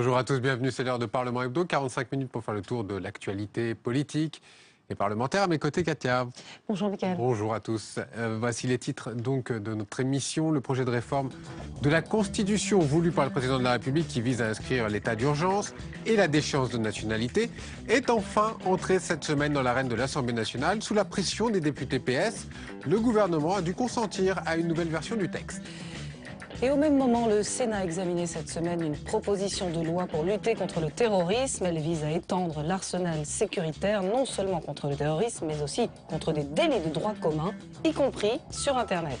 Bonjour à tous, bienvenue, c'est l'heure de Parlement Hebdo. 45 minutes pour faire le tour de l'actualité politique et parlementaire. À mes côtés, Katia. Bonjour, Michael. Bonjour à tous. Euh, voici les titres donc de notre émission. Le projet de réforme de la Constitution voulu par le président de la République qui vise à inscrire l'état d'urgence et la déchéance de nationalité est enfin entré cette semaine dans l'arène de l'Assemblée nationale. Sous la pression des députés PS, le gouvernement a dû consentir à une nouvelle version du texte. Et au même moment, le Sénat a examiné cette semaine une proposition de loi pour lutter contre le terrorisme. Elle vise à étendre l'arsenal sécuritaire non seulement contre le terrorisme, mais aussi contre des délits de droit commun, y compris sur Internet.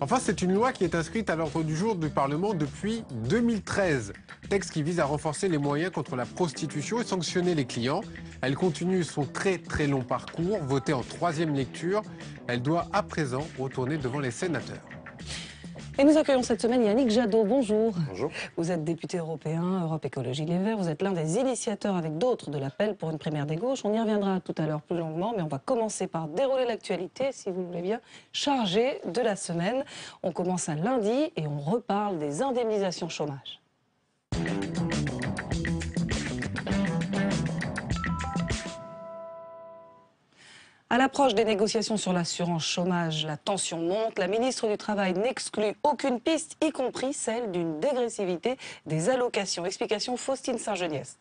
Enfin, c'est une loi qui est inscrite à l'ordre du jour du Parlement depuis 2013. Texte qui vise à renforcer les moyens contre la prostitution et sanctionner les clients. Elle continue son très très long parcours, votée en troisième lecture. Elle doit à présent retourner devant les sénateurs. Et nous accueillons cette semaine Yannick Jadot. Bonjour. Bonjour. Vous êtes député européen, Europe Écologie Les Verts. Vous êtes l'un des initiateurs avec d'autres de l'appel pour une primaire des gauches. On y reviendra tout à l'heure plus longuement, mais on va commencer par dérouler l'actualité, si vous voulez bien, chargée de la semaine. On commence à lundi et on reparle des indemnisations chômage. À l'approche des négociations sur l'assurance chômage, la tension monte. La ministre du Travail n'exclut aucune piste, y compris celle d'une dégressivité des allocations. Explication Faustine Saint-Geniest.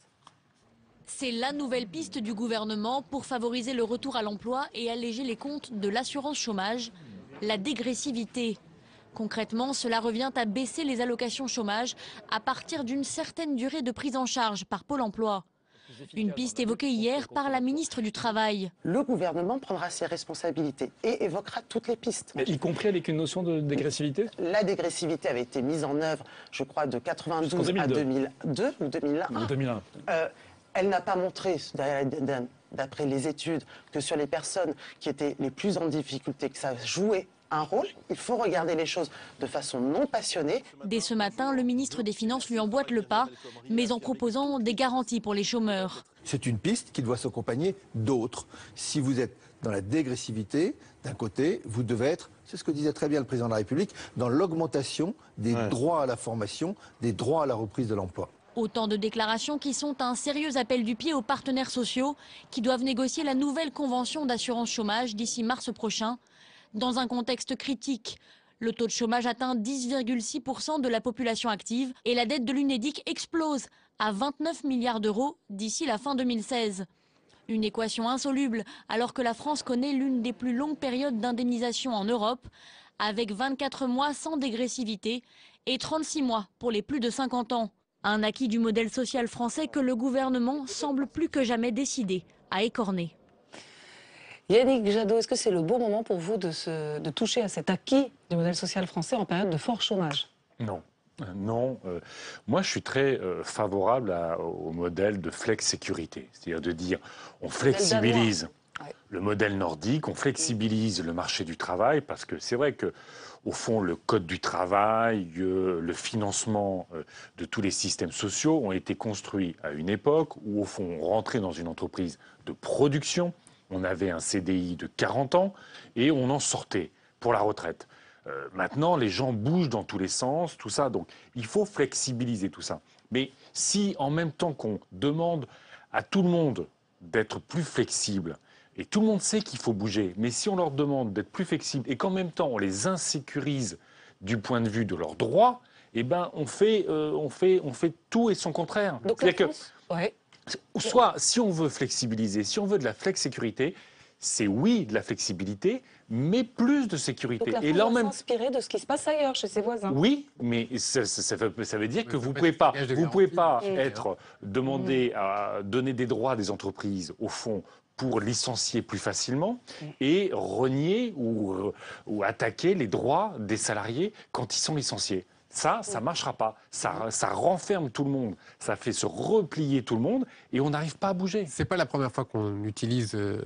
C'est la nouvelle piste du gouvernement pour favoriser le retour à l'emploi et alléger les comptes de l'assurance chômage, la dégressivité. Concrètement, cela revient à baisser les allocations chômage à partir d'une certaine durée de prise en charge par Pôle emploi une piste évoquée hier par la ministre du Travail. Le gouvernement prendra ses responsabilités et évoquera toutes les pistes. y compris avec une notion de dégressivité La dégressivité avait été mise en œuvre, je crois, de 92 à 2002 ou 2001. Euh, elle n'a pas montré, d'après les études, que sur les personnes qui étaient les plus en difficulté, que ça jouait il faut regarder les choses de façon non passionnée. Dès ce matin, le ministre des Finances lui emboîte le pas, mais en proposant des garanties pour les chômeurs. C'est une piste qui doit s'accompagner d'autres. Si vous êtes dans la dégressivité, d'un côté, vous devez être, c'est ce que disait très bien le président de la République, dans l'augmentation des droits à la formation, des droits à la reprise de l'emploi. Autant de déclarations qui sont un sérieux appel du pied aux partenaires sociaux qui doivent négocier la nouvelle convention d'assurance chômage d'ici mars prochain. Dans un contexte critique, le taux de chômage atteint 10,6% de la population active et la dette de l'UNEDIC explose à 29 milliards d'euros d'ici la fin 2016. Une équation insoluble alors que la France connaît l'une des plus longues périodes d'indemnisation en Europe, avec 24 mois sans dégressivité et 36 mois pour les plus de 50 ans. Un acquis du modèle social français que le gouvernement semble plus que jamais décidé à écorner. Yannick Jadot, est-ce que c'est le bon moment pour vous de, toucher à cet acquis du modèle social français en période de fort chômage Non. Euh, non, euh, moi je suis très euh, favorable au modèle de flex-sécurité, c'est-à-dire de dire on flexibilise le modèle nordique, on flexibilise le marché du travail parce que c'est vrai que au fond le code du travail, le financement de tous les systèmes sociaux ont été construits à une époque où au fond on rentrait dans une entreprise de production on avait un CDI de 40 ans et on en sortait pour la retraite. Euh, maintenant, les gens bougent dans tous les sens, tout ça. Donc, il faut flexibiliser tout ça. Mais si, en même temps qu'on demande à tout le monde d'être plus flexible, et tout le monde sait qu'il faut bouger, mais si on leur demande d'être plus flexible et qu'en même temps on les insécurise du point de vue de leurs droits, eh ben on fait, euh, on fait, on fait tout et son contraire. Donc la soit si on veut flexibiliser, si on veut de la flex sécurité, c'est oui de la flexibilité, mais plus de sécurité. et là même inspiré de ce qui se passe ailleurs chez ses voisins. Oui, mais ça, veut, dire que vous pouvez pas, vous pouvez pas être demandé mm. à donner des droits des entreprises au fond pour licencier plus facilement mm. et renier ou attaquer les droits des salariés quand ils sont licenciés. Ça, ça ne marchera pas. Ça, ça renferme tout le monde. Ça fait se replier tout le monde et on n'arrive pas à bouger. C'est pas la première fois qu'on utilise euh,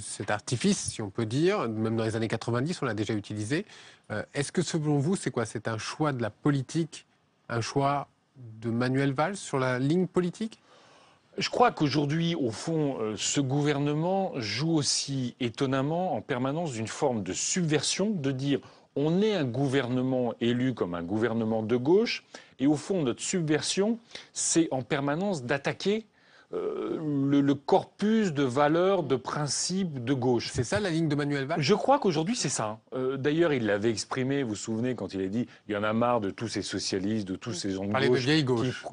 cet artifice, si on peut dire. Même dans les années 90, on l'a déjà utilisé. Euh, est-ce que selon vous, c'est quoi C'est un choix de la politique, un choix de Manuel Valls sur la ligne politique je crois qu'aujourd'hui, au fond, euh, ce gouvernement joue aussi étonnamment en permanence d'une forme de subversion, de dire on est un gouvernement élu comme un gouvernement de gauche, et au fond, notre subversion, c'est en permanence d'attaquer euh, le, corpus de valeurs, de principes de gauche. C'est ça la ligne de Manuel Valls Je crois qu'aujourd'hui c'est ça. Hein. Euh, d'ailleurs, il l'avait exprimé, vous vous souvenez, quand il a dit il y en a marre de tous ces socialistes, de tous mmh. ces gens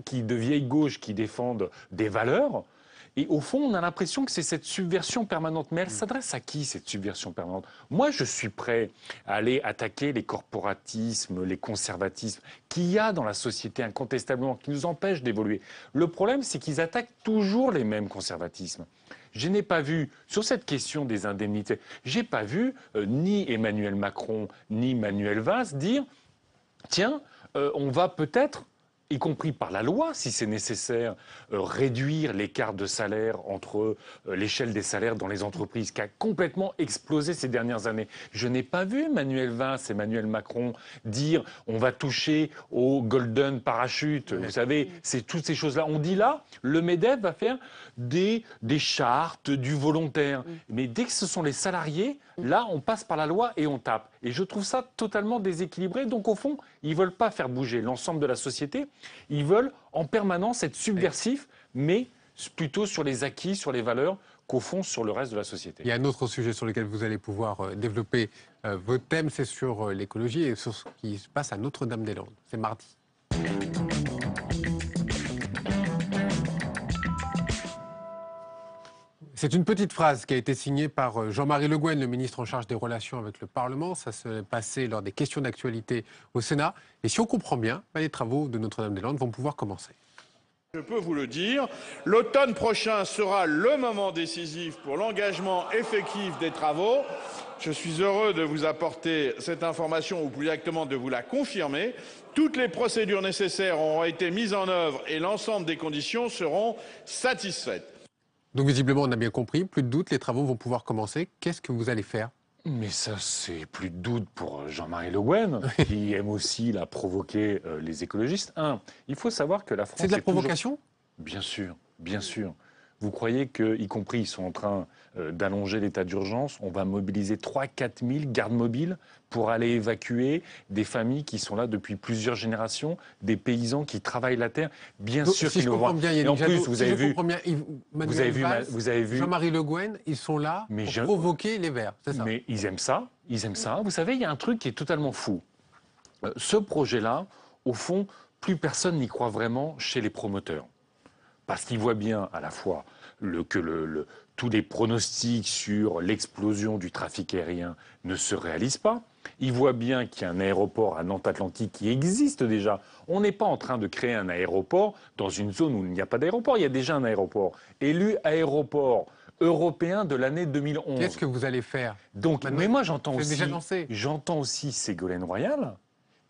qui, de vieille gauche qui défendent des valeurs. Et au fond, on a l'impression que c'est cette subversion permanente. Mais elle mm. s'adresse à qui, cette subversion permanente Moi, je suis prêt à aller attaquer les corporatismes, les conservatismes qu'il y a dans la société incontestablement, qui nous empêchent d'évoluer. Le problème, c'est qu'ils attaquent toujours les mêmes conservatismes. Je n'ai pas vu, sur cette question des indemnités, j'ai pas vu euh, ni Emmanuel Macron, ni Manuel Valls dire, tiens, euh, on va peut-être y compris par la loi, si c'est nécessaire, euh, réduire l'écart de salaire entre euh, l'échelle des salaires dans les entreprises qui a complètement explosé ces dernières années. Je n'ai pas vu Manuel Valls, Emmanuel Macron dire on va toucher au golden parachute. Vous savez, c'est toutes ces choses-là. On dit là, le MEDEF va faire des, des chartes, du volontaire. Mais dès que ce sont les salariés, Là, on passe par la loi et on tape. Et je trouve ça totalement déséquilibré. Donc, au fond, ils ne veulent pas faire bouger l'ensemble de la société. Ils veulent en permanence être subversifs, mais plutôt sur les acquis, sur les valeurs, qu'au fond sur le reste de la société. Il y a un autre sujet sur lequel vous allez pouvoir euh, développer euh, vos thèmes, c'est sur euh, l'écologie et sur ce qui se passe à Notre-Dame-des-Landes. C'est mardi. C'est une petite phrase qui a été signée par euh, Jean-Marie Le Guen, le ministre en charge des relations avec le Parlement. Ça s'est passé lors des questions d'actualité au Sénat. Et si on comprend bien, ben, les travaux de Notre-Dame-des-Landes vont pouvoir commencer. Je peux vous le dire, l'automne prochain sera le moment décisif pour l'engagement effectif des travaux. Je suis heureux de vous apporter cette information, ou plus exactement de vous la confirmer. Toutes les procédures nécessaires auront été mises en œuvre et l'ensemble des conditions seront satisfaites. Donc visiblement, on a bien compris, plus de doute, les travaux vont pouvoir commencer. Qu'est-ce que vous allez faire mais ça, c'est plus de doute pour euh, Jean-Marie Le Guen, qui aime aussi la provoquer euh, les écologistes. Un, il faut savoir que la France. C'est de la provocation Bien sûr, bien sûr. Vous croyez y compris, ils sont en train euh, d'allonger l'état d'urgence. On va mobiliser 3 4 000 gardes mobiles pour aller évacuer des familles qui sont là depuis plusieurs générations, des paysans qui travaillent la terre. Bien sûr qu'ils le voient. Bien, et en plus, vous, avez vu, bien, vous, avez vu, Jean-Marie Le Guen, ils sont là pour provoquer les Verts. Mais ils aiment ça. Ils aiment ça. Vous savez, il y a un truc qui est totalement fou. Euh, ce projet-là, au fond, plus personne n'y croit vraiment chez les promoteurs parce qu'il voit bien à la fois que tous les pronostics sur l'explosion du trafic aérien ne se réalisent pas. Il voit bien qu'il y a un aéroport à Nantes-Atlantique qui existe déjà. On n'est pas en train de créer un aéroport dans une zone où il n'y a pas d'aéroport. Il y a déjà un aéroport. Élu aéroport européen de l'année 2011. Qu'est-ce que vous allez faire Donc, bah, mais moi j'entends aussi, j'entends aussi Ségolène Royal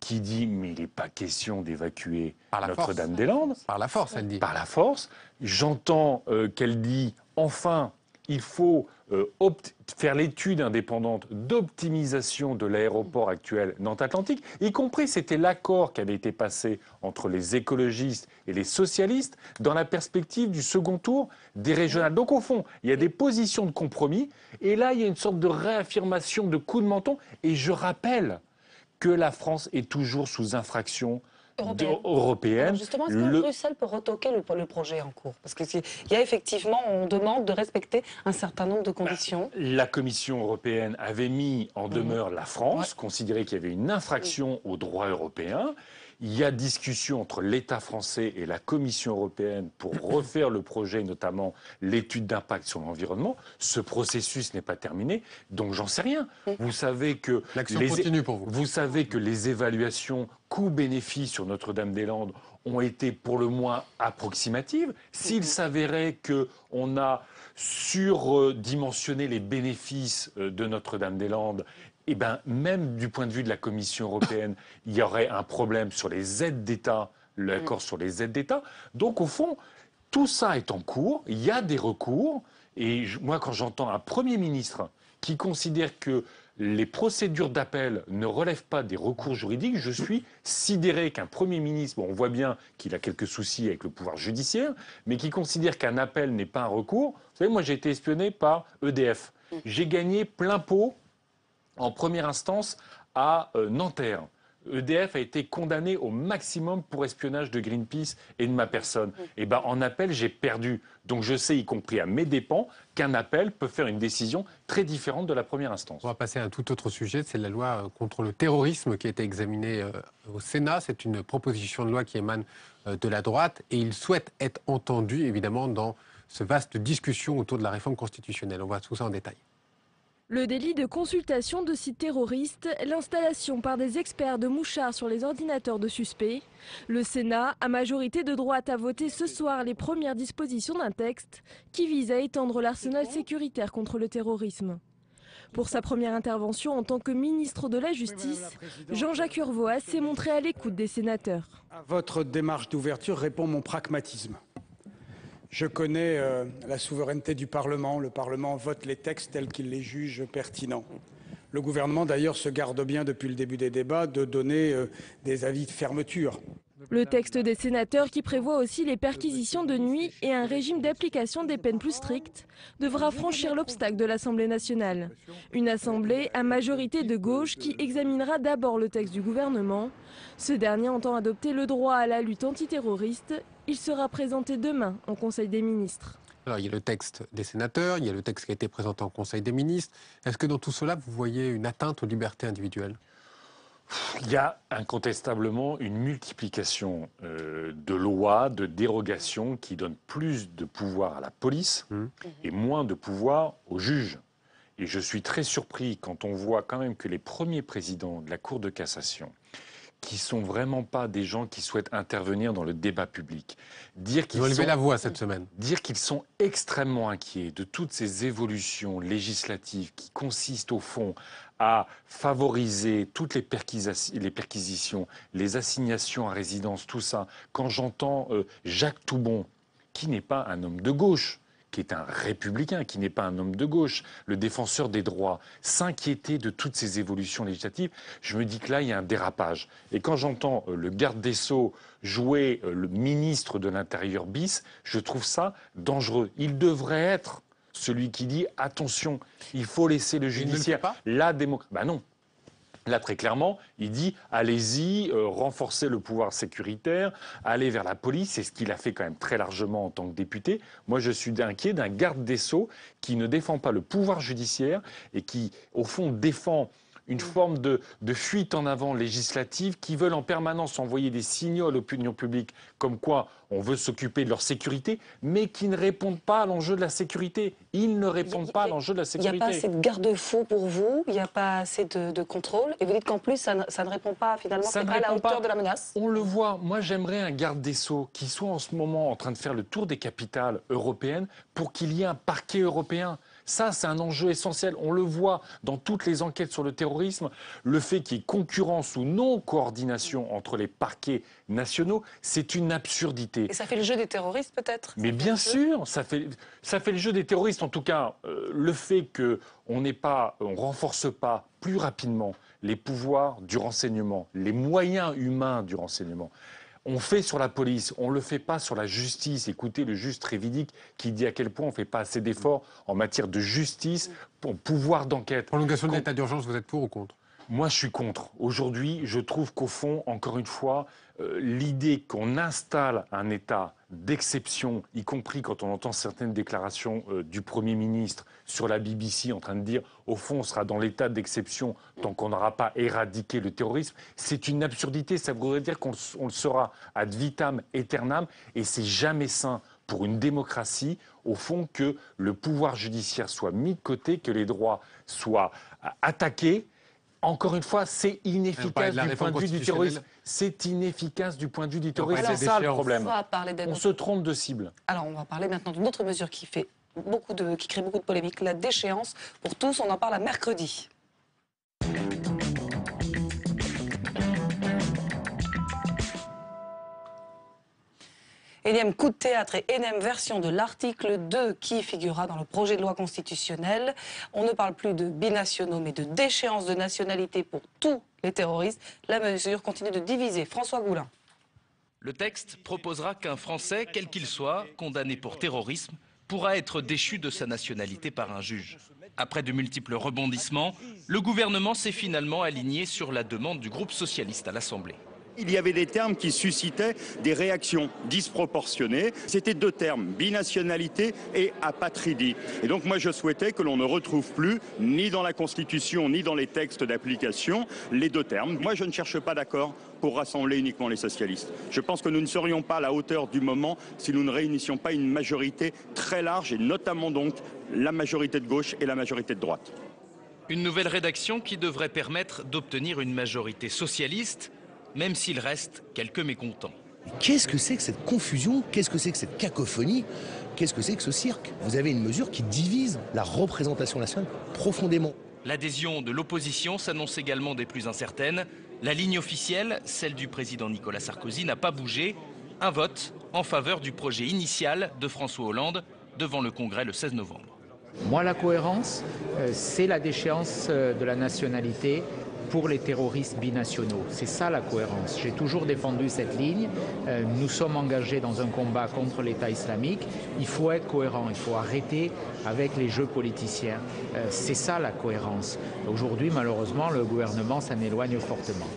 qui dit mais il n'est pas question d'évacuer Notre-Dame-des-Landes. Par la force, elle dit. Par la force. J'entends euh, qu'elle dit enfin, il faut euh, faire l'étude indépendante d'optimisation de l'aéroport actuel Nantes-Atlantique, y compris c'était l'accord qui avait été passé entre les écologistes et les socialistes dans la perspective du second tour des régionales. Donc au fond, il y a des positions de compromis, et là il y a une sorte de réaffirmation de coup de menton, et je rappelle que la France est toujours sous infraction européenne. justement, est-ce que Bruxelles peut retoquer le, projet en cours Parce qu'il y a effectivement, on demande de respecter un certain nombre de conditions. Bah, la Commission européenne avait mis en demeure la France, considérée qu'il y avait une infraction au droit européen. Il y a discussion entre l'État français et la Commission européenne pour refaire le projet, notamment l'étude d'impact sur l'environnement. Ce processus n'est pas terminé, donc j'en sais rien. Vous savez que les... évaluations coûts-bénéfices sur Notre-Dame-des-Landes ont été pour le moins approximatives. S'il mm. s'avérait que on a surdimensionné les bénéfices euh, de Notre-Dame-des-Landes eh ben, même du point de vue de la Commission européenne, il y aurait un problème sur les aides d'État, l'accord sur les aides d'État. Donc, au fond, tout ça est en cours, il y a des recours, et moi, quand j'entends un Premier ministre qui considère que les procédures d'appel ne relèvent pas des recours juridiques, je suis sidéré qu'un Premier ministre, on voit bien qu'il a quelques soucis avec le pouvoir judiciaire, mais qui considère qu'un appel n'est pas un recours. Vous savez, moi j'ai été espionné par EDF. J'ai gagné plein pot en première instance à euh, Nanterre. EDF a été condamné au maximum pour espionnage de Greenpeace et de ma personne. Et eh ben en appel, j'ai perdu. Donc je sais, y compris à mes dépens, qu'un appel peut faire une décision très différente de la première instance. On va passer à un tout autre sujet, c'est la loi euh, contre le terrorisme qui a été examinée euh, au Sénat. C'est une proposition de loi qui émane de la droite et il souhaite être entendu, évidemment, dans ce vaste discussion autour de la réforme constitutionnelle. On va tout ça en détail. Le délit de consultation de sites terroristes, l'installation par des experts de mouchards sur les ordinateurs de suspects. Le Sénat, à majorité de droite, a voté ce soir les premières dispositions d'un texte qui vise à étendre l'arsenal sécuritaire contre le terrorisme. Pour sa première intervention en tant que ministre de la Justice, Jean-Jacques Urvoas s'est montré à l'écoute des sénateurs. votre démarche d'ouverture répond mon pragmatisme. Je connais euh, la souveraineté du Parlement. Le Parlement vote les textes tels qu'il les juge pertinents. Le gouvernement, d'ailleurs, se garde bien depuis le début des débats de donner euh, des avis de fermeture. Le texte des sénateurs, qui prévoit aussi les perquisitions de nuit et un régime d'application des peines plus strictes, devra franchir l'obstacle de l'Assemblée nationale. Une assemblée à majorité de gauche qui examinera d'abord le texte du gouvernement. Ce dernier entend adopter le droit à la lutte antiterroriste. Il sera présenté demain en Conseil des ministres. Alors, il y a le texte des sénateurs, il y a le texte qui a été présenté en Conseil des ministres. Est-ce que dans tout cela, vous voyez une atteinte aux libertés individuelles il y a incontestablement une multiplication euh, de lois, de dérogations qui donnent plus de pouvoir à la police mmh. et moins de pouvoir aux juges. Et je suis très surpris quand on voit quand même que les premiers présidents de la Cour de cassation qui sont vraiment pas des gens qui souhaitent intervenir dans le débat public. Dire qu'ils la voix cette semaine. Dire qu'ils sont extrêmement inquiets de toutes ces évolutions législatives qui consistent au fond à favoriser toutes les, les, perquisitions, les assignations à résidence, tout ça. Quand j'entends euh, Jacques Toubon, qui n'est pas un homme de gauche, qui est un républicain, qui n'est pas un homme de gauche, le défenseur des droits, s'inquiéter de toutes ces évolutions législatives, je me dis que là, il y a un dérapage. Et quand j'entends euh, le garde des Sceaux jouer euh, le ministre de l'Intérieur bis, je trouve ça dangereux. Il devrait être celui qui dit attention, il faut laisser le judiciaire, la démocratie. Ben non, Là, très clairement, il dit allez-y, euh, renforcez le pouvoir sécuritaire, allez vers la police. C'est ce qu'il a fait quand même très largement en tant que député. Moi, je suis inquiet d'un garde des Sceaux qui ne défend pas le pouvoir judiciaire et qui, au fond, défend une mm. forme de, fuite en avant législative qui veulent en permanence envoyer des signaux à l'opinion publique comme quoi on veut s'occuper de leur sécurité, mais qui ne répondent pas à l'enjeu de la sécurité. Ils ne répondent pas à l'enjeu de la sécurité. Il n'y a pas assez de garde-fous pour vous, il n'y a pas assez de, contrôle, et vous dites qu'en plus, ça ne, répond pas finalement à la hauteur de la menace. On le voit, moi j'aimerais un garde des sceaux qui soit en ce moment en train de faire le tour des capitales européennes pour qu'il y ait un parquet européen. Ça, c'est un enjeu essentiel. On le voit dans toutes les enquêtes sur le terrorisme. Le fait qu'il y ait concurrence ou non coordination entre les parquets nationaux, c'est une absurdité. Et ça fait le jeu des terroristes, peut-être Mais bien sûr, ça fait, le jeu des terroristes. En tout cas, euh, le fait qu'on n'est pas, renforce pas plus rapidement les pouvoirs du renseignement, les moyens humains du renseignement, on fait sur la police, on ne le fait pas sur la justice. Écoutez le juge Trévidic qui dit à quel point on ne fait pas assez d'efforts en matière de justice, pour pouvoir d'enquête. Prolongation de l'état d'urgence, vous êtes pour ou contre moi, je suis contre. Aujourd'hui, je trouve qu'au fond, encore une fois, euh, l'idée qu'on installe un État d'exception, y compris quand on entend certaines déclarations euh, du Premier ministre sur la BBC en train de dire, au fond, on sera dans l'état d'exception tant qu'on n'aura pas éradiqué le terrorisme, c'est une absurdité. Ça voudrait dire qu'on le sera ad vitam aeternam, et c'est jamais sain pour une démocratie, au fond, que le pouvoir judiciaire soit mis de côté, que les droits soient euh, attaqués encore une fois, c'est inefficace du point de vue du terrorisme. C'est inefficace du point de vue du terrorisme. C'est ça le problème. On, se trompe de cible. Alors, on va parler maintenant d'une autre mesure qui, fait beaucoup de, qui crée beaucoup de polémiques, la déchéance. Pour tous, on en parle à mercredi. Énième coup de théâtre et énième version de l'article 2 qui figurera dans le projet de loi constitutionnelle. On ne parle plus de binationaux mais de déchéance de nationalité pour tous les terroristes. La mesure continue de diviser. François Goulin. Le texte proposera qu'un Français, quel qu'il soit, condamné pour terrorisme, pourra être déchu de sa nationalité par un juge. Après de multiples rebondissements, le gouvernement s'est finalement aligné sur la demande du groupe socialiste à l'Assemblée il y avait des termes qui suscitaient des réactions disproportionnées. C'était deux termes, binationalité et apatridie. Et donc moi je souhaitais que l'on ne retrouve plus, ni dans la Constitution, ni dans les textes d'application, les deux termes. Moi je ne cherche pas d'accord pour rassembler uniquement les socialistes. Je pense que nous ne serions pas à la hauteur du moment si nous ne réunissions pas une majorité très large, et notamment donc la majorité de gauche et la majorité de droite. Une nouvelle rédaction qui devrait permettre d'obtenir une majorité socialiste même s'il reste quelques mécontents. Qu'est-ce que c'est que cette confusion Qu'est-ce que c'est que cette cacophonie Qu'est-ce que c'est que ce cirque Vous avez une mesure qui divise la représentation nationale profondément. L'adhésion de l'opposition s'annonce également des plus incertaines. La ligne officielle, celle du président Nicolas Sarkozy, n'a pas bougé. Un vote en faveur du projet initial de François Hollande devant le Congrès le 16 novembre. Moi, la cohérence, euh, c'est la déchéance euh, de la nationalité pour les terroristes binationaux. C'est ça la cohérence. J'ai toujours défendu cette ligne. Euh, nous sommes engagés dans un combat contre l'État islamique. Il faut être cohérent, il faut arrêter avec les jeux politiciens. Euh, c'est ça la cohérence. Aujourd'hui, malheureusement, le gouvernement s'en éloigne fortement.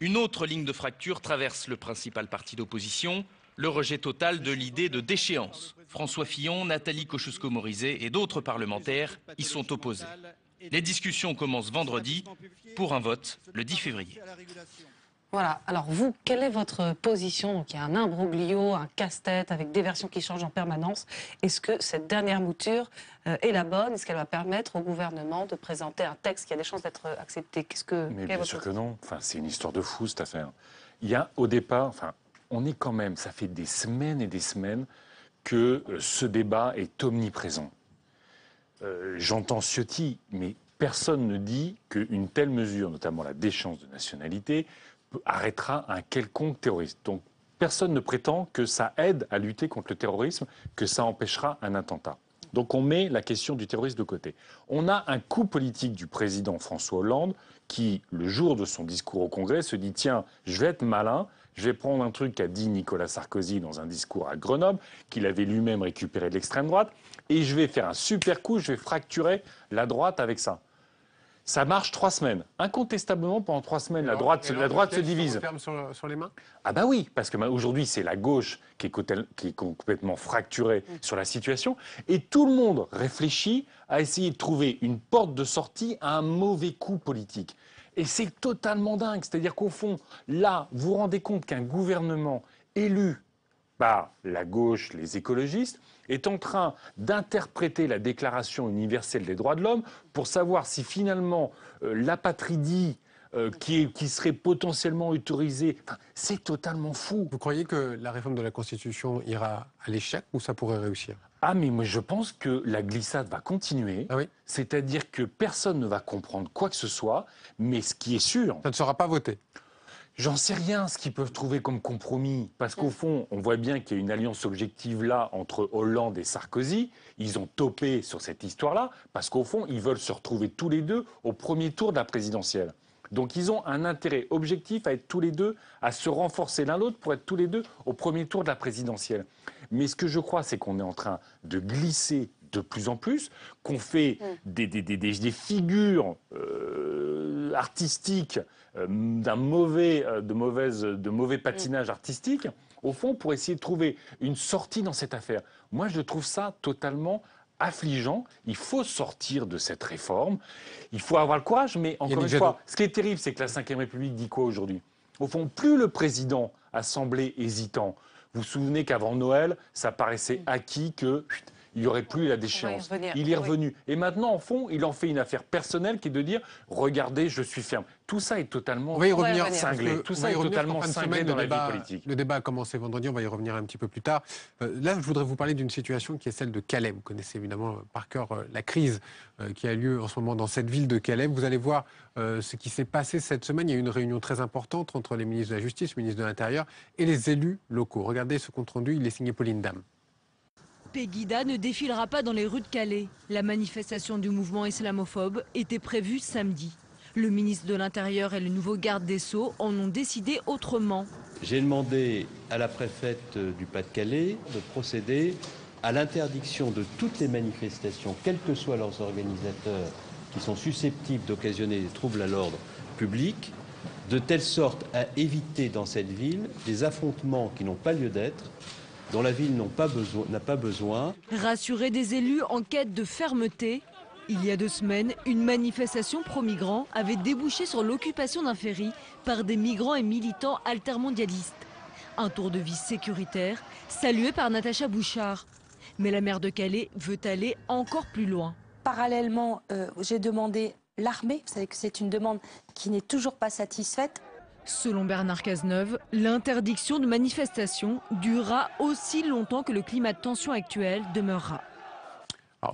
Une autre ligne de fracture traverse le principal parti d'opposition, le rejet total de l'idée de déchéance. François Fillon, Nathalie Kosciusko-Morizet et d'autres parlementaires y sont opposés. Les discussions commencent vendredi pour un vote le 10 février. Voilà, alors vous, quelle est votre position Donc, Il y a un imbroglio, un casse-tête avec des versions qui changent en permanence. Est-ce que cette dernière mouture euh, est la bonne Est-ce qu'elle va permettre au gouvernement de présenter un texte qui a des chances d'être euh, accepté Qu'est-ce que, Mais bien sûr que non. c'est une histoire de fou cette affaire. Il y a au départ, enfin, on est quand même, ça fait des semaines et des semaines que euh, ce débat est omniprésent. Euh, j'entends Ciotti, mais personne ne dit qu'une telle mesure, notamment la déchéance de nationalité, arrêtera un quelconque terroriste. Donc personne ne prétend que ça aide à lutter contre le terrorisme, que ça empêchera un attentat. Donc on met la question du terrorisme de côté. On a un coup politique du président François Hollande qui, le jour de son discours au Congrès, se dit tiens, je vais être malin, je vais prendre un truc qu'a dit Nicolas Sarkozy dans un discours à Grenoble, qu'il avait lui-même récupéré de l'extrême droite, et je vais faire un super coup, je vais fracturer la droite avec ça. Ça marche trois semaines. Incontestablement, pendant trois semaines, la droite, la droite se divise. ferme sur, les mains Ah bah oui, parce que aujourd'hui, c'est la gauche qui est, complètement fracturée mm. sur la situation. Et tout le monde réfléchit à essayer de trouver une porte de sortie à un mauvais coup politique. Et c'est totalement dingue. C'est-à-dire qu'au fond, là, vous vous rendez compte qu'un gouvernement élu par la gauche, les écologistes, est en train d'interpréter la Déclaration universelle des droits de l'homme pour savoir si finalement euh, l'apatridie euh, qui, serait potentiellement autorisée, c'est totalement fou. Vous croyez que la réforme de la Constitution ira à l'échec ou ça pourrait réussir ah mais moi je pense que la glissade va continuer, ah c'est-à-dire que personne ne va comprendre quoi que ce soit, mais ce qui est sûr... Ça ne sera pas voté J'en sais rien ce qu'ils peuvent trouver comme compromis, parce qu'au mm. fond, on voit bien qu'il y a une alliance objective là entre Hollande et Sarkozy. Ils ont topé sur cette histoire-là, parce qu'au fond, ils veulent se retrouver tous les deux au premier tour de la présidentielle. Donc ils ont un intérêt objectif à être tous les deux, à se renforcer l'un l'autre pour être tous les deux au premier tour de la présidentielle. Mais ce que je crois, c'est qu'on est en train de glisser de plus en plus, qu'on fait mm. des, des, figures euh, artistiques euh, d'un mauvais, euh, de, mauvaise, de mauvais mm. patinage artistique, au fond, pour essayer de trouver une sortie dans cette affaire. Moi, je trouve ça totalement affligeant. Il faut sortir de cette réforme. Il faut avoir le courage, mais encore une fois, ce qui est terrible, c'est que la Ve République dit quoi aujourd'hui Au fond, plus le président a semblé hésitant, vous vous souvenez qu'avant Noël, ça paraissait mm. acquis que il n'y aurait plus la déchéance. il est revenu. Et maintenant, en fond, il en fait une affaire personnelle qui est de dire regardez, je suis ferme. Tout ça est totalement revenir, cinglé. Tout ça est totalement dans débat, politique. Le débat a commencé vendredi, on va y revenir un petit peu plus tard. Euh, là, je voudrais vous parler d'une situation qui est celle de Calais. Vous connaissez évidemment euh, par cœur euh, la crise qui a lieu en ce moment dans cette ville de Calais. Vous allez voir ce qui s'est passé cette semaine. Il y a eu une réunion très importante entre les ministres de la Justice, le ministre de l'Intérieur et les élus locaux. Regardez ce compte rendu, il est signé Pauline Dame. Pegida ne défilera pas dans les rues de Calais. La manifestation du mouvement islamophobe était prévue samedi. Le ministre de l'Intérieur et le nouveau garde des Sceaux en ont décidé autrement. J'ai demandé à la préfète du Pas-de-Calais de procéder à l'interdiction de toutes les manifestations, quels que soient leurs organisateurs, qui sont susceptibles d'occasionner des troubles à l'ordre public, de telle sorte à éviter dans cette ville des affrontements qui n'ont pas lieu d'être dont la ville n'a pas, besoin, Rassurer des élus en quête de fermeté. Il y a deux semaines, une manifestation pro-migrants avait débouché sur l'occupation d'un ferry par des migrants et militants altermondialistes. Un tour de vie sécuritaire, salué par Natacha Bouchard. Mais la maire de Calais veut aller encore plus loin. Parallèlement, euh, j'ai demandé l'armée, vous savez que c'est une demande qui n'est toujours pas satisfaite, Selon Bernard Cazeneuve, l'interdiction de manifestation durera aussi longtemps que le climat de tension actuel demeurera.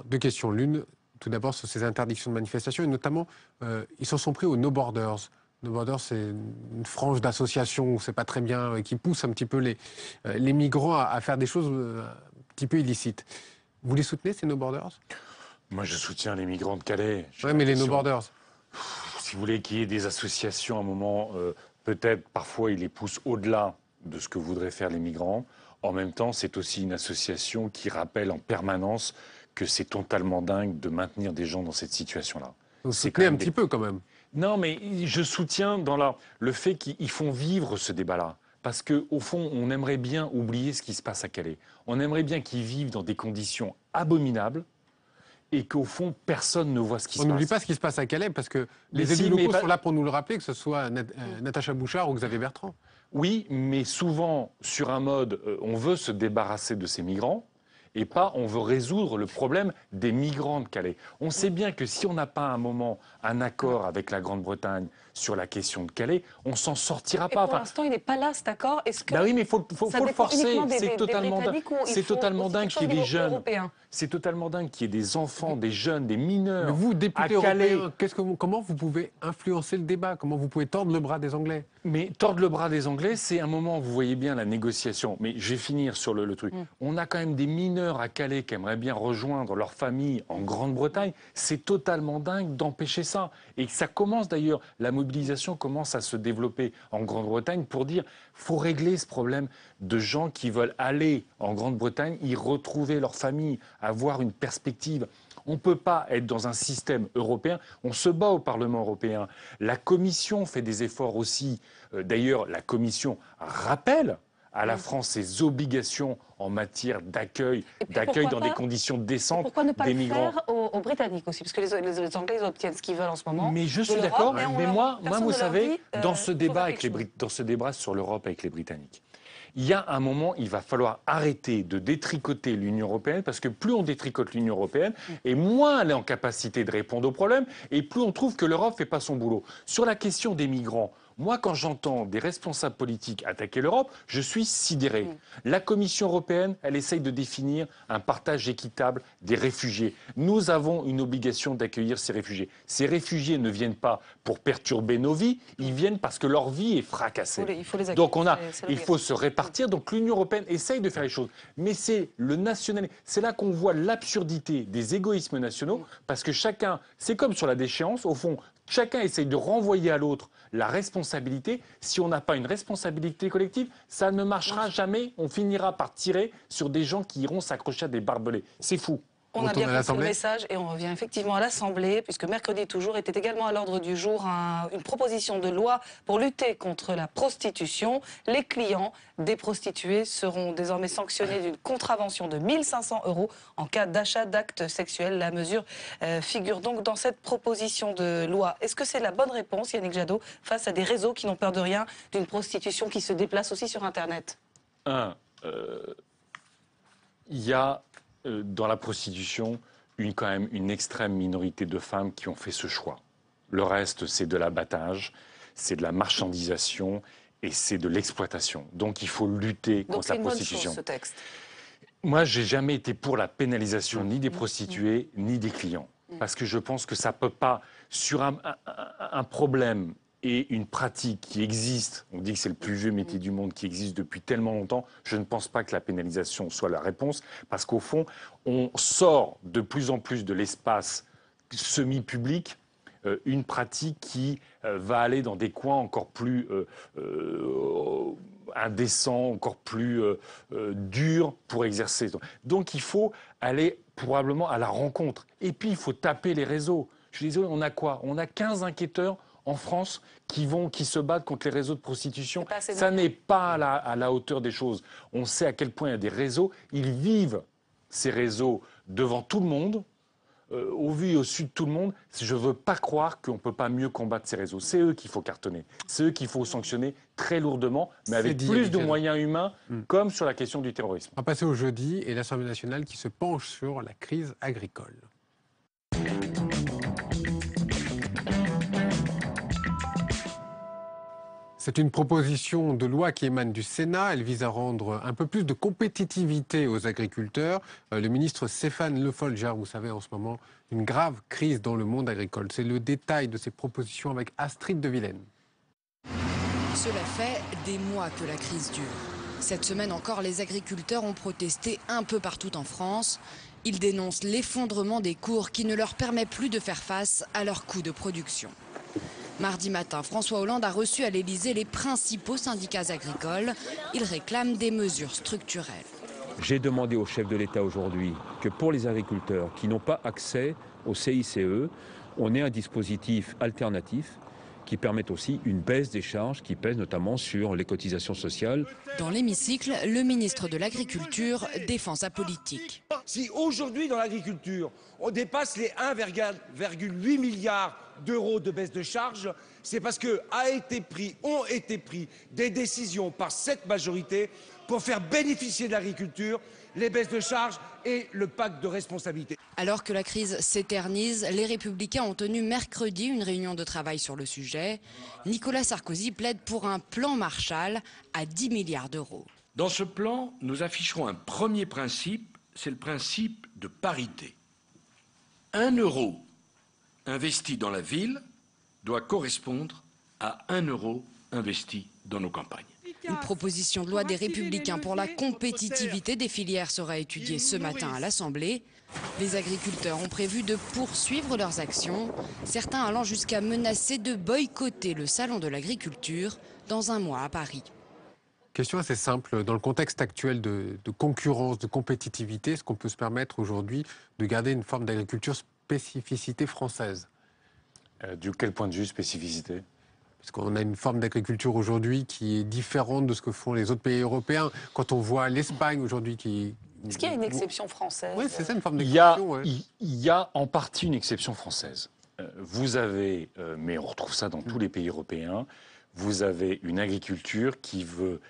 deux questions. L'une, tout d'abord, sur ces interdictions de manifestation, et notamment, euh, ils s'en sont pris aux no-borders. No Borders, c'est une frange d'associations, c'est pas très bien, euh, qui pousse un petit peu les, euh, les migrants à, faire des choses un petit peu illicites. Vous les soutenez, ces No Borders Moi, je soutiens les migrants de Calais. Oui, mais les No Borders si vous voulez qu'il y ait des associations à un moment Peut-être parfois il les pousse au-delà de ce que voudraient faire les migrants. En même temps, c'est aussi une association qui rappelle en permanence que c'est totalement dingue de maintenir des gens dans cette situation-là. C'est clair un petit peu quand même. Non, mais je soutiens dans la... le fait qu'ils font vivre ce débat-là. Parce qu'au fond, on aimerait bien oublier ce qui se passe à Calais. On aimerait bien qu'ils vivent dans des conditions abominables, et qu'au fond, personne ne voit ce qui se passe. On n'oublie pas ce qui se passe à Calais, parce que les élus locaux sont là pour nous le rappeler, que ce soit euh, Natacha Bouchard ou Xavier Bertrand. Oui, mais souvent, sur un mode, euh, on veut se débarrasser de ces migrants, et pas on veut résoudre le problème des migrants de Calais. On sait bien que si on n'a pas à un moment un accord avec la Grande-Bretagne sur la question de Calais, on s'en sortira pas. Pour l'instant, il n'est pas là cet accord. bah oui, mais faut, faut, le forcer. C'est totalement, dingue. totalement dingue qu'il y ait des jeunes. C'est totalement dingue qu'il y ait des enfants, des jeunes, des mineurs. Mais vous, député européen, que comment vous pouvez influencer le débat Comment vous pouvez tordre le bras des Anglais Mais tordre le bras des Anglais, c'est un moment, vous voyez bien la négociation. Mais je vais finir sur le, truc. Mm. On a quand même des mineurs à Calais qui aimeraient bien rejoindre leur famille en Grande-Bretagne. C'est totalement dingue d'empêcher ça. Et ça commence d'ailleurs la mobilisation mobilisation commence à se développer en Grande-Bretagne pour dire faut régler ce problème de gens qui veulent aller en Grande-Bretagne, y retrouver leur famille, avoir une perspective. On ne peut pas être dans un système européen. On se bat au Parlement européen. La Commission fait des efforts aussi. Euh, d'ailleurs, la Commission rappelle à la France ses obligations en matière d'accueil, d'accueil dans des conditions décentes pourquoi ne pas le migrants. Faire aux, Britanniques aussi, parce que les, Anglais obtiennent ce qu'ils veulent en ce moment. Mais je suis d'accord. Mais, moi, moi vous savez, euh, dans ce débat avec les dans ce débat sur l'Europe avec les Britanniques, il y a un moment, il va falloir arrêter de détricoter l'Union européenne, parce que plus on détricote l'Union européenne, et moins elle est en capacité de répondre aux problèmes, et plus on trouve que l'Europe ne fait pas son boulot. Sur la question des migrants, moi, quand j'entends des responsables politiques attaquer l'Europe, je suis sidéré. La Commission européenne, elle essaye de définir un partage équitable des réfugiés. Nous avons une obligation d'accueillir ces réfugiés. Ces réfugiés ne viennent pas pour perturber nos vies, ils viennent parce que leur vie est fracassée. Il faut donc il faut se répartir. Donc l'Union européenne essaye de faire les choses, mais c'est le national. C'est là qu'on voit l'absurdité des égoïsmes nationaux, parce que chacun, c'est comme sur la déchéance. Au fond, chacun essaye de renvoyer à l'autre la responsabilité. Si on n'a pas une responsabilité collective, ça ne marchera jamais. On finira par tirer sur des gens qui iront s'accrocher à des barbelés. C'est fou. On a bien le message et on revient effectivement à l'Assemblée, puisque mercredi toujours était également à l'ordre du jour une proposition de loi pour lutter contre la prostitution. Les clients des prostituées seront désormais sanctionnés d'une contravention de 1500 euros en cas d'achat d'actes sexuels. La mesure euh, figure donc dans cette proposition de loi. Est-ce que c'est la bonne réponse, Yannick Jadot, face à des réseaux qui n'ont peur de rien, d'une prostitution qui se déplace aussi sur Internet Un, euh, il y euh, dans la prostitution, une, quand même une extrême minorité de femmes qui ont fait ce choix. Le reste, c'est de l'abattage, c'est de la marchandisation et c'est de l'exploitation. Donc il faut lutter contre la prostitution. ce texte. Moi, j'ai jamais été pour la pénalisation mmh. ni des prostituées mmh. ni des clients mmh. parce que je pense que ça peut pas sur un problème et une pratique qui existe, on dit que c'est le plus vieux métier du monde qui existe depuis tellement longtemps, je ne pense pas que la pénalisation soit la réponse, parce qu'au fond, on sort de plus en plus de l'espace semi-public euh, une pratique qui euh, va aller dans des coins encore plus euh, indécents, encore plus durs pour exercer. Donc il faut aller probablement à la rencontre. Et puis il faut taper les réseaux. Je disais, on a quoi On a 15 enquêteurs en France qui vont, qui se battent contre les réseaux de prostitution. Ça n'est pas à la, hauteur des choses. On sait à quel point il y a des réseaux. Ils vivent ces réseaux devant tout le monde. Euh, au vu et au sud de tout le monde, je ne veux pas croire qu'on ne peut pas mieux combattre ces réseaux. C'est eux qu'il faut cartonner, c'est eux qu'il faut sanctionner très lourdement, mais avec plus de moyens humains, hmm. comme sur la question du terrorisme. On va passer au jeudi et l'Assemblée nationale qui se penche sur la crise agricole. C'est une proposition de loi qui émane du Sénat. Elle vise à rendre un peu plus de compétitivité aux agriculteurs. Euh, le ministre Stéphane Le vous savez, en ce moment, une grave crise dans le monde agricole. C'est le détail de ces propositions avec Astrid de Vilaine. Cela fait des mois que la crise dure. Cette semaine encore, les agriculteurs ont protesté un peu partout en France. Ils dénoncent l'effondrement des cours qui ne leur permet plus de faire face à leurs coûts de production. Mardi matin, François Hollande a reçu à l'Elysée les principaux syndicats agricoles. Il réclame des mesures structurelles. J'ai demandé au chef de l'État aujourd'hui que pour les agriculteurs qui n'ont pas accès au CICE, on ait un dispositif alternatif qui permette aussi une baisse des charges qui pèsent notamment sur les cotisations sociales. Dans l'hémicycle, le ministre de l'Agriculture défend sa politique. Si aujourd'hui dans l'agriculture, on dépasse les 1,8 milliard d'euros de baisse de charges, c'est parce que a été pris, ont été pris des décisions par cette majorité pour faire bénéficier de l'agriculture les baisses de charges et le pacte de responsabilité. Alors que la crise s'éternise, les Républicains ont tenu mercredi une réunion de travail sur le sujet. Nicolas Sarkozy plaide pour un plan Marshall à 10 milliards d'euros. Dans ce plan, nous afficherons un premier principe, c'est le principe de parité. Un euro investi dans la ville doit correspondre à 1 euro investi dans nos campagnes. Une proposition de loi des Républicains pour la compétitivité des filières sera étudiée ce matin à l'Assemblée. Les agriculteurs ont prévu de poursuivre leurs actions, certains allant jusqu'à menacer de boycotter le Salon de l'agriculture dans un mois à Paris. Question assez simple. Dans le contexte actuel de, concurrence, de compétitivité, est-ce qu'on peut se permettre aujourd'hui de garder une forme d'agriculture spécificité française. Euh, du quel point de vue spécificité parce qu'on a une forme d'agriculture aujourd'hui qui est différente de ce que font les autres pays européens. Quand on voit l'Espagne aujourd'hui qui... Est-ce qu'il y a une exception française Oui, c'est ça une forme d'exception. Il, il y a en partie une exception française. Euh, vous avez, euh, mais on retrouve ça dans tous les pays européens, vous avez une agriculture qui veut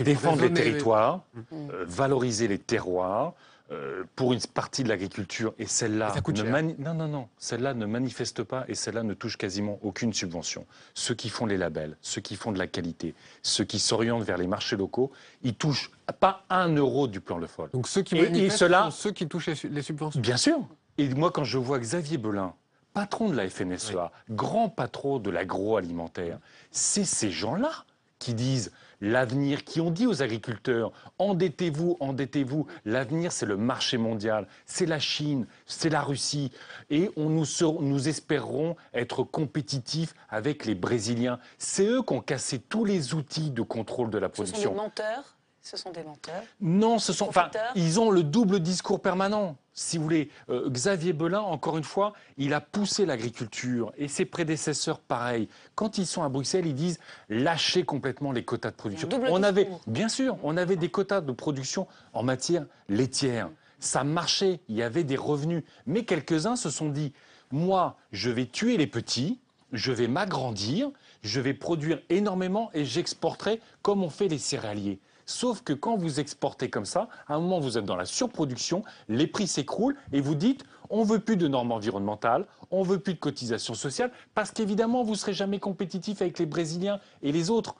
défendre les territoires, mm. valoriser les terroirs, euh, pour une partie de l'agriculture, et celle-là ne, non, non, non. Celle ne manifeste pas et celle-là ne touche quasiment aucune subvention. Ceux qui font les labels, ceux qui font de la qualité, ceux qui s'orientent vers les marchés locaux, ils touchent pas un euro du plan Le Foll. Donc ceux qui sont ceux qui touchent les subventions Bien sûr. Et moi, quand je vois Xavier Belin, patron de la FNSEA, grand patron de l'agroalimentaire, c'est ces gens-là qui disent l'avenir, qui ont dit aux agriculteurs endettez-vous, endettez-vous. L'avenir, c'est le marché mondial, c'est la Chine, c'est la Russie. Et on nous, espérerons être compétitifs avec les Brésiliens. C'est eux qui ont cassé tous les outils de contrôle de la production. Ce sont des menteurs Non, ce sont. Enfin, ils ont le double discours permanent. Si vous voulez, euh, Xavier Belin, encore une fois, il a poussé l'agriculture et ses prédécesseurs, pareil. Quand ils sont à Bruxelles, ils disent lâcher complètement les quotas de production. On avait, bien sûr, on avait des quotas de production en matière laitière. Ça marchait, il y avait des revenus. Mais quelques-uns se sont dit moi, je vais tuer les petits, je vais m'agrandir, je vais produire énormément et j'exporterai comme on fait les céréaliers. Sauf que quand vous exportez comme ça, à un moment vous êtes dans la surproduction, les prix s'écroulent et vous dites on veut plus de normes environnementales, on veut plus de cotisations sociales, parce qu'évidemment vous serez jamais compétitif avec les Brésiliens et les autres.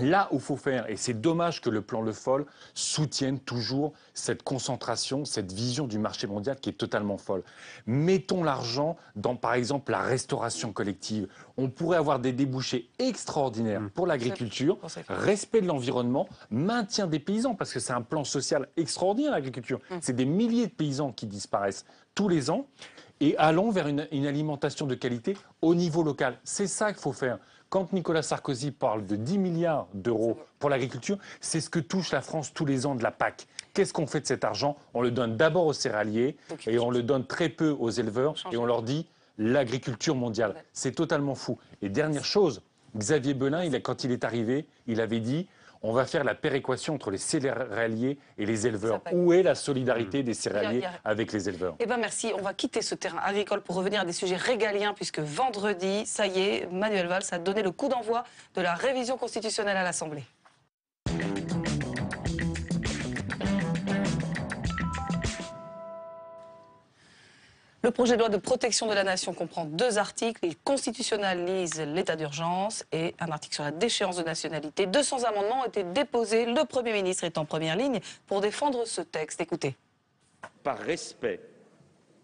Là où faut faire, et c'est dommage que le plan Le Foll soutienne toujours cette concentration, cette vision du marché mondial qui est totalement folle. Mettons l'argent dans, par exemple, la restauration collective. On pourrait avoir des débouchés extraordinaires mmh. pour l'agriculture, respect de l'environnement, maintien des paysans, parce que c'est un plan social extraordinaire, l'agriculture. Mmh. C'est des milliers de paysans qui disparaissent tous les ans et allons vers une, alimentation de qualité au niveau local. C'est ça qu'il faut faire. Quand Nicolas Sarkozy parle de 10 milliards d'euros pour l'agriculture, c'est ce que touche la France tous les ans de la PAC. Qu'est-ce qu'on fait de cet argent On le donne d'abord aux céréaliers et on le donne très peu aux éleveurs et on leur dit l'agriculture mondiale. C'est totalement fou. Et dernière chose, Xavier Belin, quand il est arrivé, il avait dit on va faire la péréquation entre les céréaliers et les éleveurs. Où est la solidarité des céréaliers avec les éleveurs Eh bien, merci. On va quitter ce terrain agricole pour revenir à des sujets régaliens, puisque vendredi, ça y est, Manuel Valls a donné le coup d'envoi de la révision constitutionnelle à l'Assemblée. Le projet de loi de protection de la nation comprend deux articles. Il constitutionnalise l'état d'urgence et un article sur la déchéance de nationalité. 200 amendements ont été déposés. Le Premier ministre est en première ligne pour défendre ce texte. Écoutez. Par respect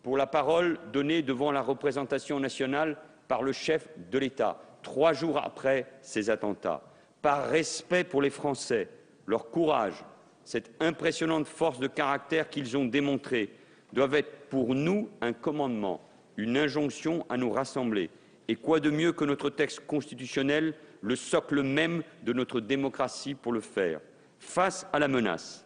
pour la parole donnée devant la représentation nationale par le chef de l'État, trois jours après ces attentats, par respect pour les Français, leur courage, cette impressionnante force de caractère qu'ils ont démontrée, doivent être pour nous un commandement, une injonction à nous rassembler. Et quoi de mieux que notre texte constitutionnel, le socle même de notre démocratie, pour le faire Face à la menace,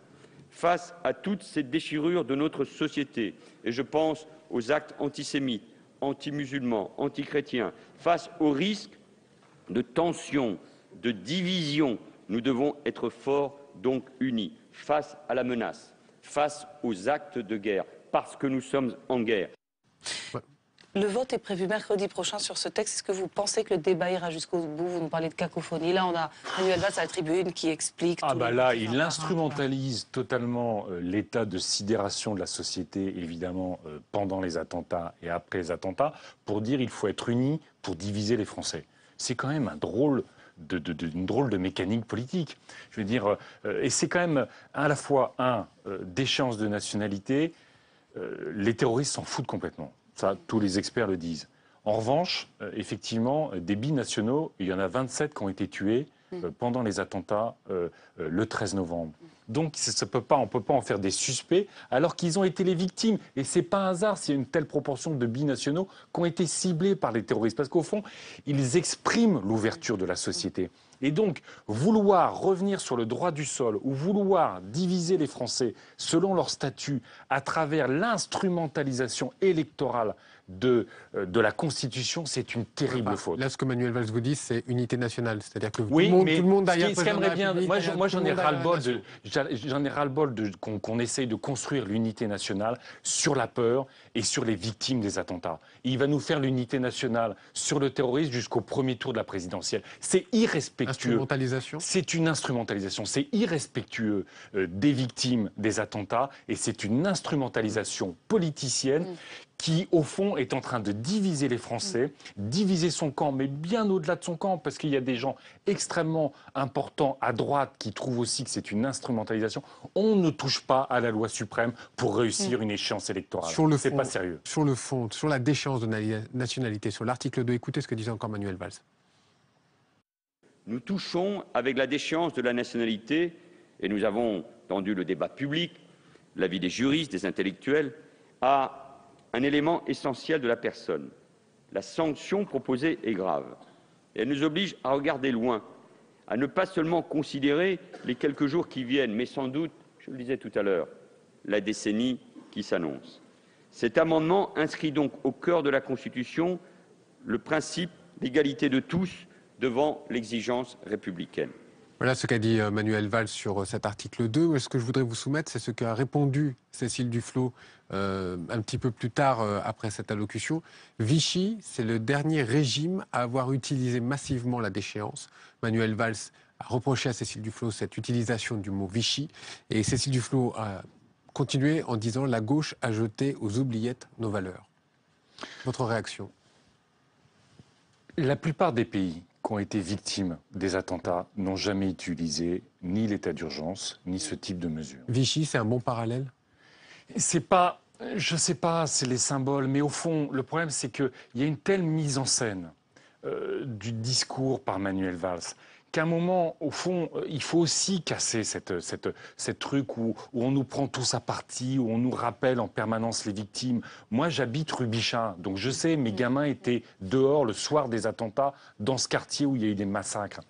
face à toutes ces déchirures de notre société, et je pense aux actes antisémites, anti-musulmans, anti-chrétiens, face au risque de tension, de division, nous devons être forts, donc unis, face à la menace, face aux actes de guerre, parce que nous sommes en guerre. Le vote est prévu mercredi prochain sur ce texte. Est-ce que vous pensez que le débat ira jusqu'au bout Vous nous parlez de cacophonie. Là, on a Manuel Valls à la tribune qui explique. Ah, bah là, il instrumentalise totalement euh, l'état de sidération de la société, évidemment, euh, pendant les attentats et après les attentats, pour dire il faut être unis pour diviser les Français. C'est quand même un drôle. De, une drôle de mécanique politique. Je veux dire, euh, et c'est quand même à la fois, un, déchéance de nationalité, euh, les terroristes s'en foutent complètement. Ça, tous les experts le disent. En revanche, euh, effectivement, des binationaux, il y en a 27 qui ont été tués euh, mm. pendant les attentats le 13 novembre. Donc, ça peut pas, on ne peut pas en faire des suspects, alors qu'ils ont été les victimes. Et ce n'est pas un hasard s'il y a une telle proportion de binationaux qui ont été ciblés par les terroristes. Parce qu'au fond, ils expriment l'ouverture de la société. Et donc, vouloir revenir sur le droit du sol ou vouloir diviser les Français selon leur statut à travers l'instrumentalisation électorale de, euh, de la Constitution, c'est une terrible faute. Là, ce que Manuel Valls vous dit, c'est unité nationale. C'est-à-dire que oui, tout, le monde, tout le monde bien, Moi, j'en ai ras-le-bol qu'on essaye de construire l'unité nationale sur la peur et sur les victimes des attentats. il va nous faire l'unité nationale sur le terrorisme jusqu'au premier tour de la présidentielle. C'est irrespectueux. Instrumentalisation C'est une instrumentalisation. C'est irrespectueux euh, des victimes des attentats et c'est une instrumentalisation politicienne mm qui, au fond, est en train de diviser les Français, diviser son camp, mais bien au-delà de son camp, parce qu'il y a des gens extrêmement importants à droite qui trouvent aussi que c'est une instrumentalisation. On ne touche pas à la loi suprême pour réussir une échéance électorale. Sur le pas sérieux. Sur le fond, sur la déchéance de nationalité, sur l'article 2, écoutez ce que disait encore Manuel Valls. Nous touchons avec la déchéance de la nationalité, et nous avons tendu le débat public, l'avis des juristes, des intellectuels, à un élément essentiel de la personne. La sanction proposée est grave. Elle nous oblige à regarder loin, à ne pas seulement considérer les quelques jours qui viennent, mais sans doute, je le disais tout à l'heure, la décennie qui s'annonce. Cet amendement inscrit donc au cœur de la Constitution le principe d'égalité de tous devant l'exigence républicaine. Voilà ce qu'a dit euh, Manuel Valls sur euh, cet article 2. Ce que je voudrais vous soumettre, c'est ce qu'a répondu Cécile Duflot euh, un petit peu plus tard après cette allocution. Vichy, c'est le dernier régime à avoir utilisé massivement la déchéance. Manuel Valls a reproché à Cécile Duflot cette utilisation du mot Vichy. Et Cécile Duflot a continué en disant La gauche a jeté aux oubliettes nos valeurs. Votre réaction La plupart des pays qui ont été victimes des attentats n'ont jamais utilisé ni l'état d'urgence, ni ce type de mesures. Vichy, c'est un bon parallèle C'est pas. Je sais pas, c'est les symboles, mais au fond, le problème, c'est qu'il y a une telle mise en scène euh, du discours par Manuel Valls qu'à un moment, au fond, euh, il faut aussi casser cette, cette, truc où, on nous prend tous à partie, où on nous rappelle en permanence les victimes. Moi, j'habite rue donc je sais, mes mm. gamins étaient dehors le soir des attentats, dans ce quartier où il y a eu des massacres.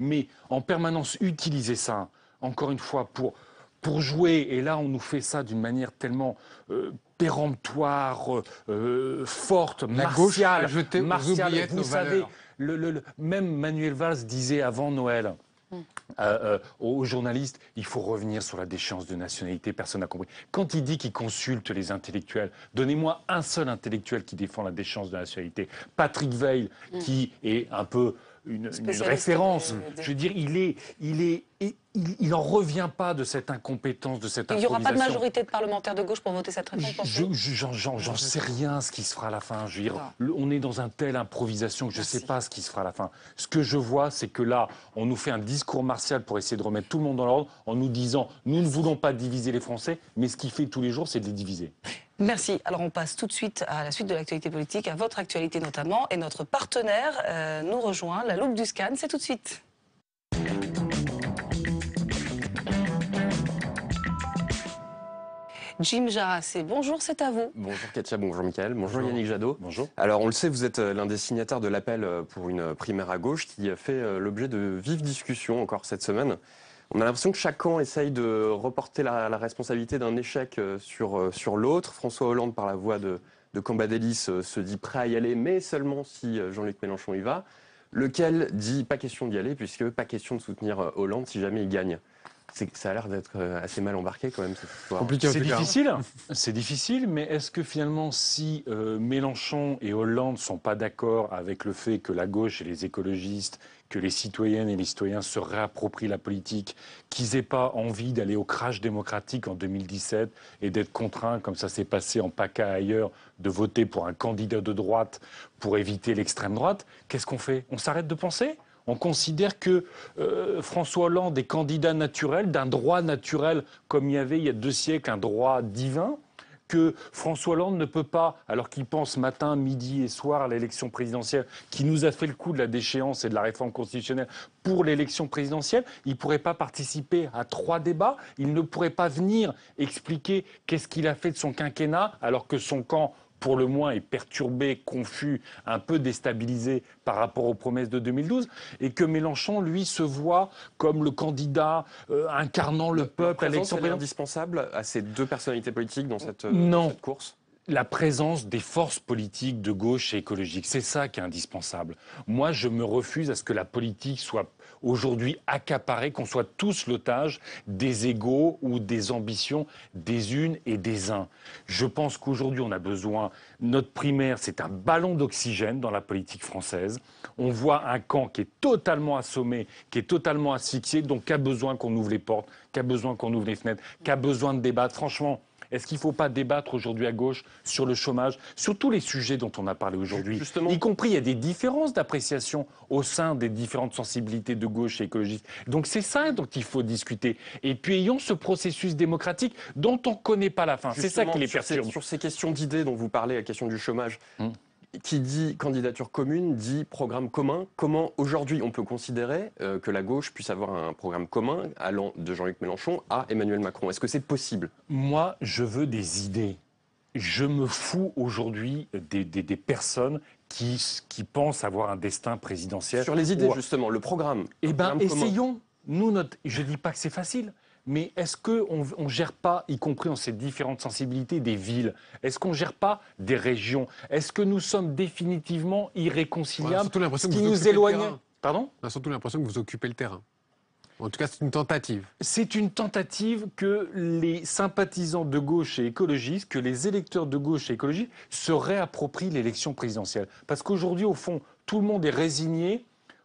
Mais en permanence, utiliser ça, encore une fois, pour, pour jouer, et là, on nous fait ça d'une manière tellement... Euh, péremptoire, euh, forte, martiale, La gauche a Vous savez, le, même Manuel Valls disait avant Noël. Euh, euh, aux journalistes, il faut revenir sur la déchéance de nationalité, personne n'a compris. Quand il dit qu'il consulte les intellectuels, donnez-moi un seul intellectuel qui défend la déchéance de nationalité. Patrick Veil, qui est un peu une, référence. Euh, Je veux dire, il est, il est et il en revient pas de cette incompétence, de cette improvisation. Il n'y aura pas de majorité de parlementaires de gauche pour voter cette réforme J'en sais rien ce qui se fera à la fin. on est dans un telle improvisation que je ne sais pas ce qui se fera à la fin. Ce que je vois, c'est que là, on nous fait un discours martial pour essayer de remettre tout le monde dans l'ordre en nous disant nous ne voulons pas diviser les Français, mais ce qu'il fait tous les jours, c'est de les diviser. Merci. Alors on passe tout de suite à la suite de l'actualité politique, à votre actualité notamment, et notre partenaire euh, nous rejoint, la Loupe du Scan. C'est tout de suite. Jim Jarassé. Bonjour, c'est à vous. Bonjour Katia, bonjour Michael, bonjour, Yannick Jadot. Alors on le sait, vous êtes euh, l'un des signataires de l'appel euh, pour une primaire à gauche qui a fait euh, l'objet de vives discussions encore cette semaine. On a l'impression que chaque camp essaye de reporter la, responsabilité d'un échec sur, sur l'autre. François Hollande, par la voix de, de Cambadélis, se dit prêt à y aller, mais seulement si Jean-Luc Mélenchon y va. Lequel dit pas question d'y aller, puisque pas question de soutenir Hollande si jamais il gagne ça a l'air d'être euh, assez mal embarqué quand même C'est difficile, c'est difficile, mais est-ce que finalement, si euh, Mélenchon et Hollande sont pas d'accord avec le fait que la gauche et les écologistes, que les citoyennes et les citoyens se réapproprient la politique, qu'ils aient pas envie d'aller au crash démocratique en 2017 et d'être contraints, comme ça s'est passé en PACA ailleurs, de voter pour un candidat de droite pour éviter l'extrême droite, qu'est-ce qu'on fait On s'arrête de penser on considère que euh, François Hollande est candidat naturel d'un droit naturel comme il y avait il y a deux siècles un droit divin que François Hollande ne peut pas, alors qu'il pense matin, midi et soir à l'élection présidentielle, qui nous a fait le coup de la déchéance et de la réforme constitutionnelle pour l'élection présidentielle, il ne pourrait pas participer à trois débats, il ne pourrait pas venir expliquer qu'est-ce qu'il a fait de son quinquennat, alors que son camp pour le moins est perturbé, confus, un peu déstabilisé par rapport aux promesses de 2012, et que Mélenchon, lui, se voit comme le candidat euh, incarnant le peuple. Est-ce indispensable à ces deux personnalités politiques Dans cette euh, course la présence des forces politiques de gauche et écologiques. C'est ça qui est indispensable. Moi, je me refuse à ce que la politique soit aujourd'hui accaparée, qu'on soit tous l'otage des égaux ou des ambitions des unes et des uns. Je pense qu'aujourd'hui, on a besoin, notre primaire, c'est un ballon d'oxygène dans la politique française. On voit un camp qui est totalement assommé, qui est totalement asphyxié, donc qui a besoin qu'on ouvre les portes, qu'a besoin qu'on ouvre les fenêtres, qui besoin de débattre. Franchement, est-ce qu'il ne faut pas débattre aujourd'hui à gauche sur le chômage, sur tous les sujets dont on a parlé aujourd'hui Y compris, il y a des différences d'appréciation au sein des différentes sensibilités de gauche et écologiste. Donc c'est ça dont il faut discuter. Et puis ayons ce processus démocratique dont on ne connaît pas la fin. C'est ça qui les perturbe. Sur ces, questions d'idées dont vous parlez, la question du chômage, hmm qui dit candidature commune dit programme commun. Comment aujourd'hui on peut considérer euh, que la gauche puisse avoir un programme commun allant de Jean-Luc Mélenchon à Emmanuel Macron Est-ce que c'est possible Moi, je veux des idées. Je me fous aujourd'hui des, des, personnes qui, qui, pensent avoir un destin présidentiel. Sur les idées, justement, le programme. Eh bien, essayons. Nous, notre... je ne dis pas que c'est facile, mais est-ce qu'on ne gère pas, y compris dans ces différentes sensibilités, des villes Est-ce qu'on ne gère pas des régions Est-ce que nous sommes définitivement irréconciliables Ce qui nous éloigne. Pardon On a surtout l'impression que vous occupez le terrain. En tout cas, c'est une tentative. C'est une tentative que les sympathisants de gauche et écologistes, que les électeurs de gauche et écologistes se réapproprient l'élection présidentielle. Parce qu'aujourd'hui, au fond, tout le monde est résigné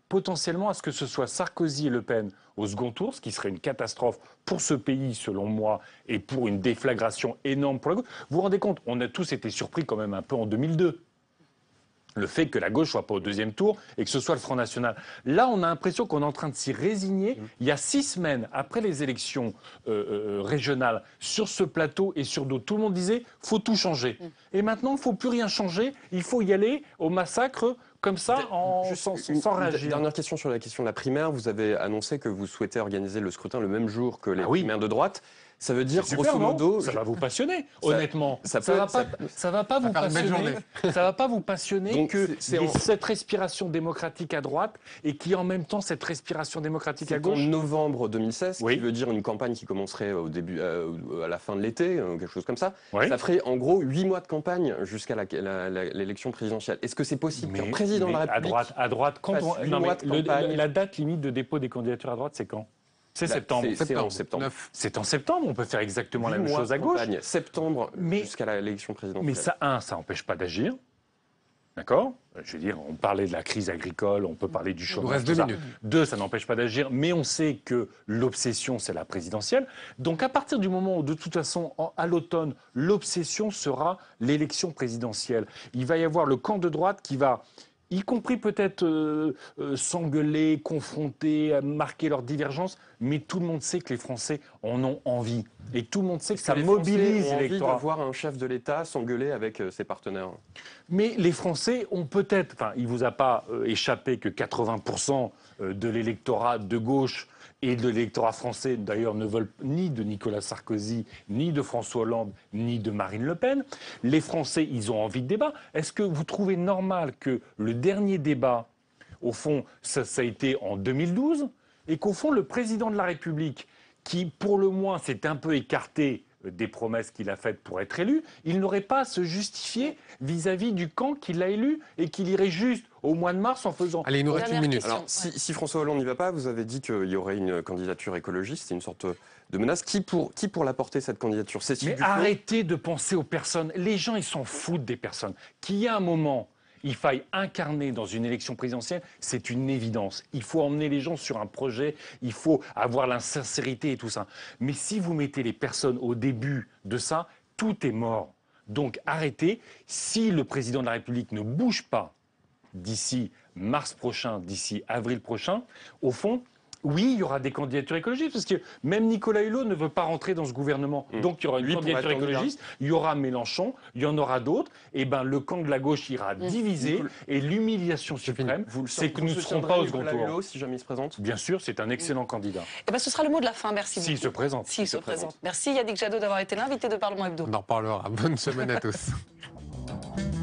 potentiellement à ce que ce soit Sarkozy et Le Pen au second tour, ce qui serait une catastrophe pour ce pays, selon moi, et pour une déflagration énorme pour la gauche. Vous vous rendez compte, on a tous été surpris quand même un peu en 2002 le fait que la gauche soit pas au deuxième tour et que ce soit le Front National. Là, on a l'impression qu'on est en train de s'y résigner. Mmh. Il y a six semaines, après les élections euh, euh, régionales, sur ce plateau et sur d'autres, tout le monde disait faut tout changer. Mmh. Et maintenant, il faut plus rien changer. Il faut y aller au massacre comme ça, en, sans, sans, réagir. Dernière question sur la question de la primaire. Vous avez annoncé que vous souhaitez organiser le scrutin le même jour que les ah primaires de droite. Ça veut dire, grosso modo, ça va vous passionner. honnêtement, ça, ça, va pas, vous passionner. Ça va pas vous passionner que c'est, cette respiration démocratique à droite et qui en même temps cette respiration démocratique à gauche. En novembre 2016, oui. qui veut dire une campagne qui commencerait euh, au début, euh, à la fin de l'été, euh, quelque chose comme ça. Ça ferait en gros huit mois de campagne jusqu'à l'élection présidentielle. Est-ce que c'est possible qu'un président de la République à droite, à droite, quand on, la date limite de dépôt des candidatures à droite, c'est quand c'est septembre. en septembre. C'est en septembre. On peut faire exactement la même chose à gauche. Septembre jusqu'à l'élection présidentielle. Mais ça, un, ça n'empêche pas d'agir. D'accord Je veux dire, on parlait de la crise agricole, on peut parler du chômage. Reste deux, ça n'empêche pas d'agir, mais on sait que l'obsession, c'est la présidentielle. Donc à partir du moment où, de toute façon, à l'automne, l'obsession sera l'élection présidentielle, il va y avoir le camp de droite qui va, y compris peut-être euh, euh, s'engueuler, confronter, euh, marquer leurs divergences, mais tout le monde sait que les Français en ont envie. Et tout le monde sait que, ça les mobilise l'électorat. envie de voir un chef de l'État s'engueuler avec ses partenaires. Mais les Français ont peut-être, enfin, il vous a pas échappé que 80% de l'électorat de gauche et de l'électorat français, d'ailleurs, ne veulent ni de Nicolas Sarkozy, ni de François Hollande, ni de Marine Le Pen. Les Français, ils ont envie de débat. Est-ce que vous trouvez normal que le dernier débat, au fond, ça, a été en 2012, et qu'au fond, le président de la République, qui pour le moins s'est un peu écarté des promesses qu'il a faites pour être élu, il n'aurait pas à se justifier vis-à-vis du camp qu'il a élu et qu'il irait juste au mois de mars en faisant. Allez, nous reste une minute. Alors, si, François Hollande n'y va pas, vous avez dit qu'il y aurait une candidature écologiste, c'est une sorte de menace. Qui pour, qui pour la porter, cette candidature arrêtez de penser aux personnes. Les gens, ils s'en foutent des personnes. Qu'il y a un moment il faille incarner dans une élection présidentielle, c'est une évidence. Il faut emmener les gens sur un projet, il faut avoir l'insincérité et tout ça. Mais si vous mettez les personnes au début de ça, tout est mort. Donc arrêtez. Si le président de la République ne bouge pas d'ici mars prochain, d'ici avril prochain, au fond, oui, il y aura des candidatures écologistes, parce que même Nicolas Hulot ne veut pas rentrer dans ce gouvernement. Mmh. Donc il y aura une candidature écologiste, il y aura Mélenchon, il y en aura d'autres. Et eh ben le camp de la gauche ira mmh. diviser divisé. Et l'humiliation suprême, c'est que nous ne serons pas au second tour. Hulot, si jamais il se présente Bien sûr, c'est un excellent candidat. Et eh ben, ce sera le mot de la fin, merci beaucoup. S'il se présente. S'il se, se, présente. Merci Yannick Jadot d'avoir été l'invité de Parlement Hebdo. On en parlera. Bonne semaine à tous.